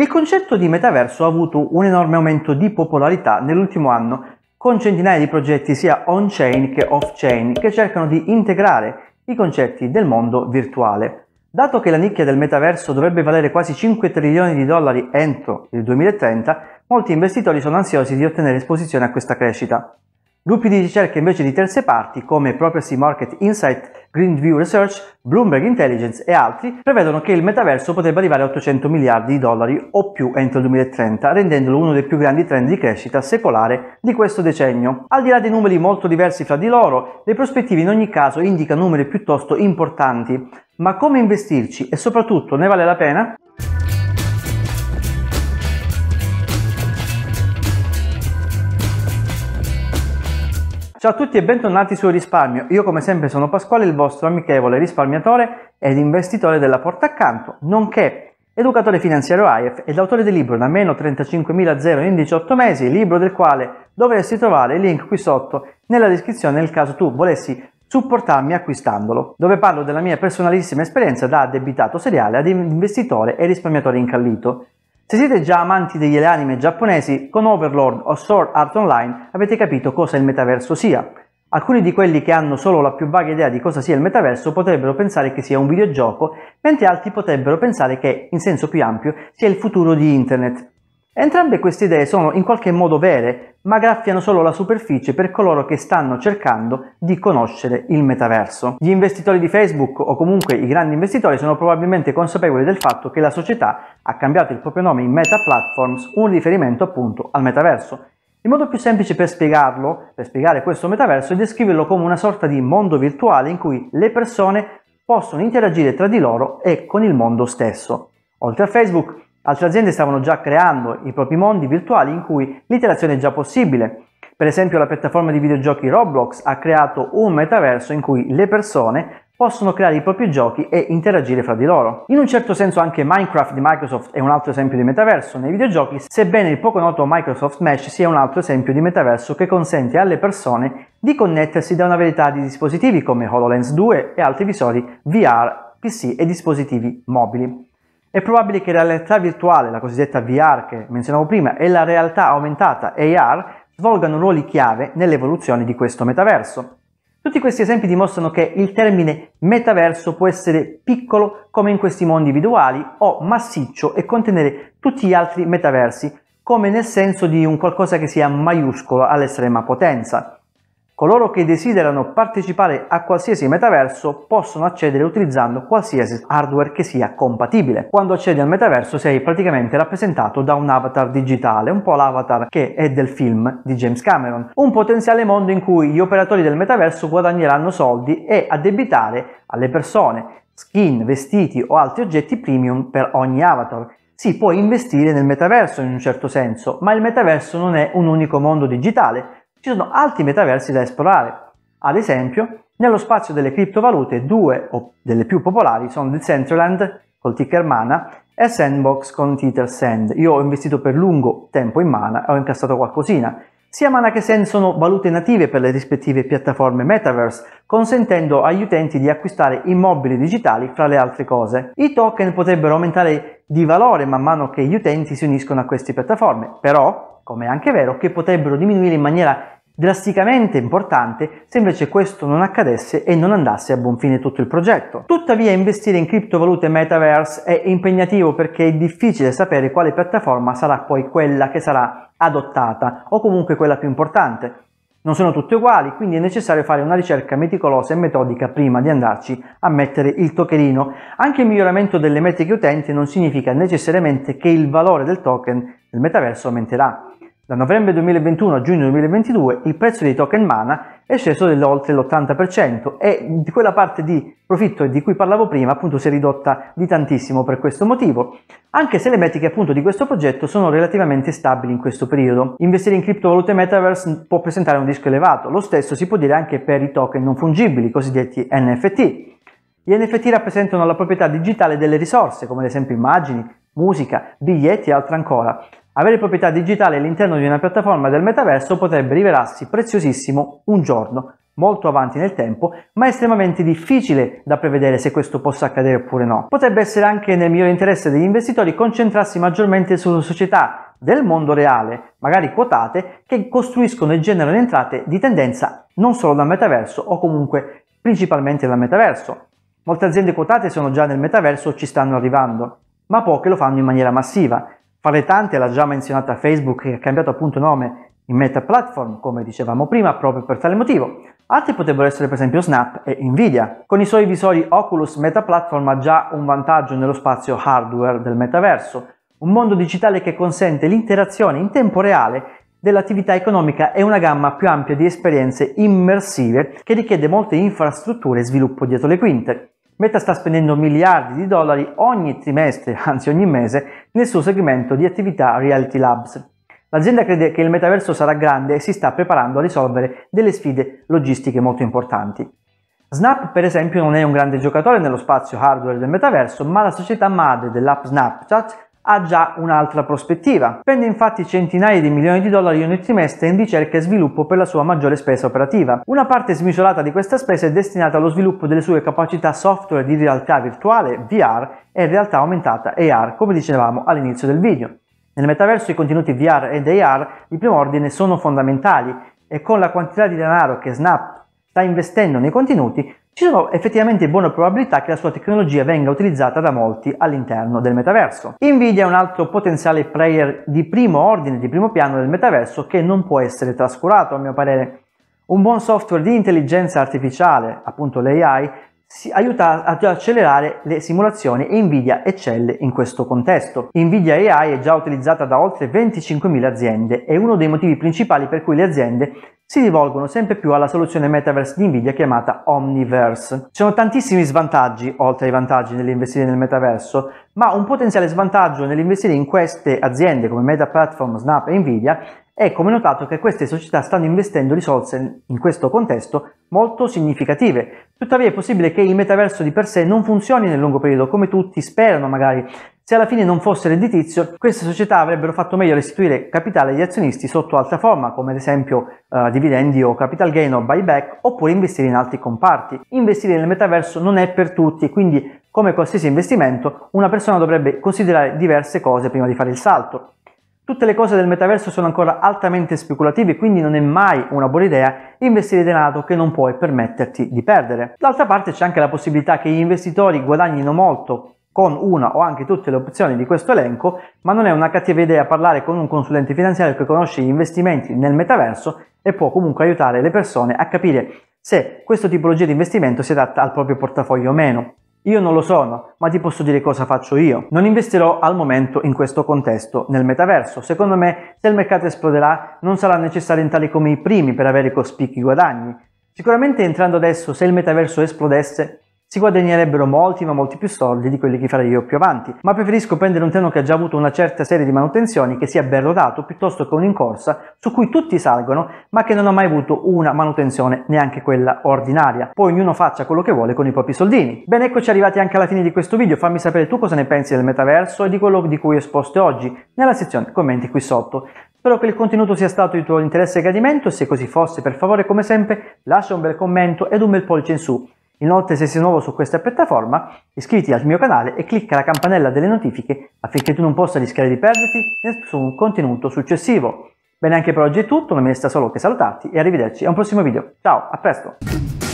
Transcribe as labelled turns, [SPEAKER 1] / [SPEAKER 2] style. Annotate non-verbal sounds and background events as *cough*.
[SPEAKER 1] Il concetto di metaverso ha avuto un enorme aumento di popolarità nell'ultimo anno, con centinaia di progetti sia on-chain che off-chain che cercano di integrare i concetti del mondo virtuale. Dato che la nicchia del metaverso dovrebbe valere quasi 5 trilioni di dollari entro il 2030, molti investitori sono ansiosi di ottenere esposizione a questa crescita. Gruppi di ricerca invece di terze parti come Property Market Insight, Greenview Research, Bloomberg Intelligence e altri prevedono che il metaverso potrebbe arrivare a 800 miliardi di dollari o più entro il 2030, rendendolo uno dei più grandi trend di crescita secolare di questo decennio. Al di là dei numeri molto diversi fra di loro, le prospettive in ogni caso indicano numeri piuttosto importanti. Ma come investirci e soprattutto ne vale la pena? Ciao a tutti e bentornati su Risparmio. Io come sempre sono Pasquale, il vostro amichevole risparmiatore ed investitore della porta accanto, nonché educatore finanziario AIF ed autore del libro Da meno 35.000 in 18 mesi, libro del quale dovresti trovare il link qui sotto nella descrizione nel caso tu volessi supportarmi acquistandolo, dove parlo della mia personalissima esperienza da debitato seriale ad investitore e risparmiatore incallito. Se siete già amanti degli anime giapponesi, con Overlord o Sword Art Online avete capito cosa il metaverso sia. Alcuni di quelli che hanno solo la più vaga idea di cosa sia il metaverso potrebbero pensare che sia un videogioco, mentre altri potrebbero pensare che, in senso più ampio, sia il futuro di Internet. Entrambe queste idee sono in qualche modo vere, ma graffiano solo la superficie per coloro che stanno cercando di conoscere il metaverso. Gli investitori di Facebook o comunque i grandi investitori sono probabilmente consapevoli del fatto che la società ha cambiato il proprio nome in Meta Platforms, un riferimento appunto al metaverso. Il modo più semplice per spiegarlo, per spiegare questo metaverso, è descriverlo come una sorta di mondo virtuale in cui le persone possono interagire tra di loro e con il mondo stesso. Oltre a Facebook, Altre aziende stavano già creando i propri mondi virtuali in cui l'interazione è già possibile. Per esempio la piattaforma di videogiochi Roblox ha creato un metaverso in cui le persone possono creare i propri giochi e interagire fra di loro. In un certo senso anche Minecraft di Microsoft è un altro esempio di metaverso nei videogiochi, sebbene il poco noto Microsoft Mesh sia un altro esempio di metaverso che consente alle persone di connettersi da una varietà di dispositivi come HoloLens 2 e altri visori VR, PC e dispositivi mobili. È probabile che la realtà virtuale, la cosiddetta VR che menzionavo prima, e la realtà aumentata AR svolgano ruoli chiave nell'evoluzione di questo metaverso. Tutti questi esempi dimostrano che il termine metaverso può essere piccolo come in questi mondi individuali o massiccio e contenere tutti gli altri metaversi, come nel senso di un qualcosa che sia maiuscolo all'estrema potenza. Coloro che desiderano partecipare a qualsiasi metaverso possono accedere utilizzando qualsiasi hardware che sia compatibile. Quando accedi al metaverso sei praticamente rappresentato da un avatar digitale, un po' l'avatar che è del film di James Cameron. Un potenziale mondo in cui gli operatori del metaverso guadagneranno soldi e addebitare alle persone skin, vestiti o altri oggetti premium per ogni avatar. Si può investire nel metaverso in un certo senso, ma il metaverso non è un unico mondo digitale ci sono altri metaversi da esplorare. Ad esempio, nello spazio delle criptovalute, due o delle più popolari sono Decentraland col ticker Mana e Sandbox con Tether Sand. Io ho investito per lungo tempo in Mana e ho incassato qualcosina, sia mana che sen sono valute native per le rispettive piattaforme metaverse, consentendo agli utenti di acquistare immobili digitali fra le altre cose. I token potrebbero aumentare di valore man mano che gli utenti si uniscono a queste piattaforme, però, come è anche vero, che potrebbero diminuire in maniera Drasticamente importante se invece questo non accadesse e non andasse a buon fine tutto il progetto. Tuttavia investire in criptovalute metaverse è impegnativo perché è difficile sapere quale piattaforma sarà poi quella che sarà adottata o comunque quella più importante. Non sono tutte uguali, quindi è necessario fare una ricerca meticolosa e metodica prima di andarci a mettere il tokenino. Anche il miglioramento delle metriche utenti non significa necessariamente che il valore del token nel metaverso aumenterà. Da novembre 2021 a giugno 2022 il prezzo dei token mana è sceso dell'oltre l'80% e di quella parte di profitto di cui parlavo prima appunto si è ridotta di tantissimo per questo motivo, anche se le metriche appunto di questo progetto sono relativamente stabili in questo periodo. Investire in criptovalute metaverse può presentare un rischio elevato, lo stesso si può dire anche per i token non fungibili, cosiddetti NFT. Gli NFT rappresentano la proprietà digitale delle risorse, come ad esempio immagini, musica, biglietti e altro ancora, avere proprietà digitale all'interno di una piattaforma del metaverso potrebbe rivelarsi preziosissimo un giorno, molto avanti nel tempo, ma è estremamente difficile da prevedere se questo possa accadere oppure no. Potrebbe essere anche nel migliore interesse degli investitori concentrarsi maggiormente sulle società del mondo reale, magari quotate, che costruiscono e generano entrate di tendenza non solo dal metaverso o comunque principalmente dal metaverso. Molte aziende quotate sono già nel metaverso o ci stanno arrivando, ma poche lo fanno in maniera massiva fra le tante la già menzionata Facebook che ha cambiato appunto nome in Meta Platform, come dicevamo prima, proprio per tale motivo. Altri potrebbero essere per esempio Snap e Nvidia. Con i suoi visori Oculus Meta Platform ha già un vantaggio nello spazio hardware del metaverso, un mondo digitale che consente l'interazione in tempo reale dell'attività economica e una gamma più ampia di esperienze immersive che richiede molte infrastrutture e sviluppo dietro le quinte. Meta sta spendendo miliardi di dollari ogni trimestre, *laughs* anzi ogni mese, nel suo segmento di attività Reality Labs. L'azienda crede che il metaverso sarà grande e si sta preparando a risolvere delle sfide logistiche molto importanti. Snap, per esempio, non è un grande giocatore nello spazio hardware del metaverso, ma la società madre dell'app Snapchat ha già un'altra prospettiva. Spende infatti centinaia di milioni di dollari ogni trimestre in ricerca e sviluppo per la sua maggiore spesa operativa. Una parte smisurata di questa spesa è destinata allo sviluppo delle sue capacità software di realtà virtuale, VR e realtà aumentata AR, come dicevamo all'inizio del video. Nel metaverso i contenuti VR ed AR di primo ordine sono fondamentali e con la quantità di denaro che Snap sta investendo nei contenuti ci sono effettivamente buone probabilità che la sua tecnologia venga utilizzata da molti all'interno del metaverso. Nvidia è un altro potenziale player di primo ordine, di primo piano del metaverso che non può essere trascurato a mio parere. Un buon software di intelligenza artificiale, appunto l'AI, si aiuta ad accelerare le simulazioni e Nvidia eccelle in questo contesto. Nvidia AI è già utilizzata da oltre 25.000 aziende e uno dei motivi principali per cui le aziende si rivolgono sempre più alla soluzione metaverse di Nvidia chiamata Omniverse. Ci sono tantissimi svantaggi, oltre ai vantaggi nell'investire nel metaverso, ma un potenziale svantaggio nell'investire in queste aziende come Meta Platform, Snap e Nvidia è come notato che queste società stanno investendo risorse in questo contesto molto significative. Tuttavia è possibile che il metaverso di per sé non funzioni nel lungo periodo come tutti sperano magari, se alla fine non fosse redditizio, queste società avrebbero fatto meglio a restituire capitale agli azionisti sotto altra forma, come ad esempio eh, dividendi o capital gain o buyback, oppure investire in altri comparti. Investire nel metaverso non è per tutti e quindi, come qualsiasi investimento, una persona dovrebbe considerare diverse cose prima di fare il salto. Tutte le cose del metaverso sono ancora altamente speculative, quindi non è mai una buona idea investire denaro che non puoi permetterti di perdere. D'altra parte c'è anche la possibilità che gli investitori guadagnino molto con una o anche tutte le opzioni di questo elenco, ma non è una cattiva idea parlare con un consulente finanziario che conosce gli investimenti nel metaverso e può comunque aiutare le persone a capire se questo tipologia di investimento si adatta al proprio portafoglio o meno. Io non lo sono, ma ti posso dire cosa faccio io. Non investirò al momento in questo contesto, nel metaverso. Secondo me, se il mercato esploderà, non sarà necessario entrare come i primi per avere cospicui guadagni. Sicuramente entrando adesso, se il metaverso esplodesse, si guadagnerebbero molti ma molti più soldi di quelli che farei io più avanti, ma preferisco prendere un treno che ha già avuto una certa serie di manutenzioni che sia ben rodato piuttosto che un in corsa su cui tutti salgono ma che non ha mai avuto una manutenzione neanche quella ordinaria, poi ognuno faccia quello che vuole con i propri soldini. Bene eccoci arrivati anche alla fine di questo video, fammi sapere tu cosa ne pensi del metaverso e di quello di cui ho esposto oggi nella sezione commenti qui sotto. Spero che il contenuto sia stato di tuo interesse e gradimento, se così fosse per favore come sempre lascia un bel commento ed un bel pollice in su Inoltre se sei nuovo su questa piattaforma iscriviti al mio canale e clicca la campanella delle notifiche affinché tu non possa rischiare di perderti nessun contenuto successivo. Bene anche per oggi è tutto, non mi resta solo che salutarti e arrivederci a un prossimo video. Ciao, a presto!